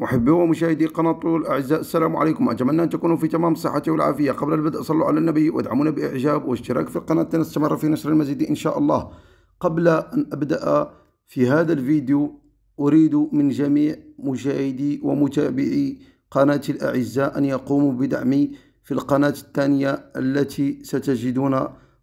محبي ومشاهدي قناة طول الأعزاء السلام عليكم أتمنى أن تكونوا في تمام الصحة والعافية قبل البدء صلوا على النبي وادعمونا بإعجاب واشتراك في القناة لنستمر في نشر المزيد إن شاء الله قبل أن أبدأ في هذا الفيديو أريد من جميع مشاهدي ومتابعي قناة الأعزاء أن يقوموا بدعمي في القناة الثانية التي ستجدون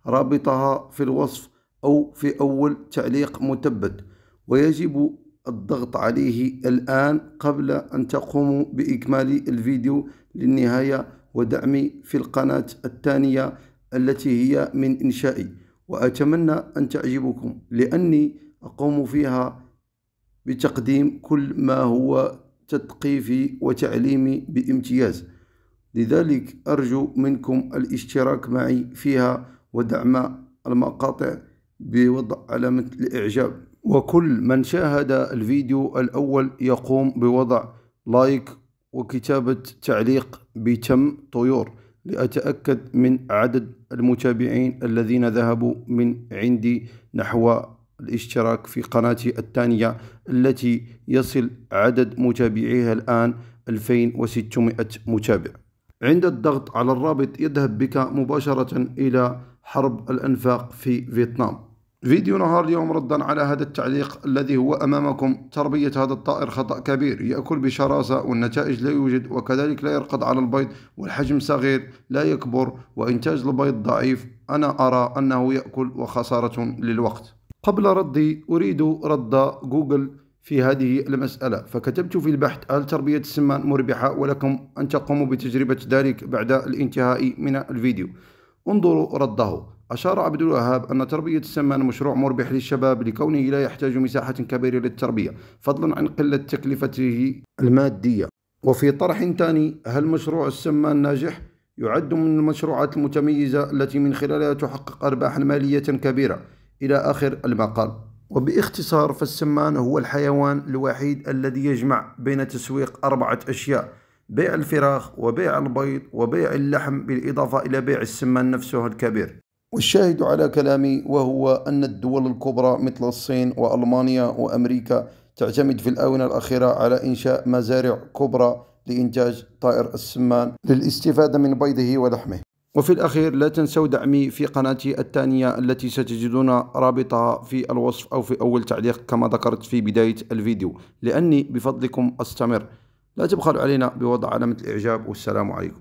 رابطها في الوصف أو في أول تعليق مثبت ويجب الضغط عليه الآن قبل أن تقوموا بإكمال الفيديو للنهاية ودعمي في القناة الثانية التي هي من إنشائي وأتمنى أن تعجبكم لأني أقوم فيها بتقديم كل ما هو تثقيفي وتعليمي بامتياز لذلك أرجو منكم الاشتراك معي فيها ودعم المقاطع بوضع علامة الإعجاب وكل من شاهد الفيديو الأول يقوم بوضع لايك وكتابة تعليق بتم طيور لأتأكد من عدد المتابعين الذين ذهبوا من عندي نحو الاشتراك في قناتي الثانية التي يصل عدد متابعيها الآن 2600 متابع عند الضغط على الرابط يذهب بك مباشرة إلى حرب الأنفاق في فيتنام فيديو نهار اليوم ردا على هذا التعليق الذي هو أمامكم تربية هذا الطائر خطأ كبير يأكل بشراسة والنتائج لا يوجد وكذلك لا يرقد على البيض والحجم صغير لا يكبر وإنتاج البيض ضعيف أنا أرى أنه يأكل وخسارة للوقت قبل ردي أريد رد جوجل في هذه المسألة فكتبت في البحث هل تربية السمان مربحة ولكم أن تقوموا بتجربة ذلك بعد الانتهاء من الفيديو انظروا رده أشار عبد الوهاب أن تربية السمان مشروع مربح للشباب لكونه لا يحتاج مساحة كبيرة للتربية فضلا عن قلة تكلفته المادية وفي طرح ثاني هل مشروع السمان ناجح؟ يعد من المشروعات المتميزة التي من خلالها تحقق أرباحا مالية كبيرة إلى آخر المقال وباختصار فالسمان هو الحيوان الوحيد الذي يجمع بين تسويق أربعة أشياء بيع الفراخ وبيع البيض وبيع اللحم بالإضافة إلى بيع السمان نفسه الكبير والشاهد على كلامي وهو أن الدول الكبرى مثل الصين وألمانيا وأمريكا تعتمد في الآونة الأخيرة على إنشاء مزارع كبرى لإنتاج طائر السمان للاستفادة من بيضه ولحمه وفي الأخير لا تنسوا دعمي في قناتي الثانية التي ستجدون رابطها في الوصف أو في أول تعليق كما ذكرت في بداية الفيديو لأني بفضلكم أستمر لا تبخلوا علينا بوضع علامة الإعجاب والسلام عليكم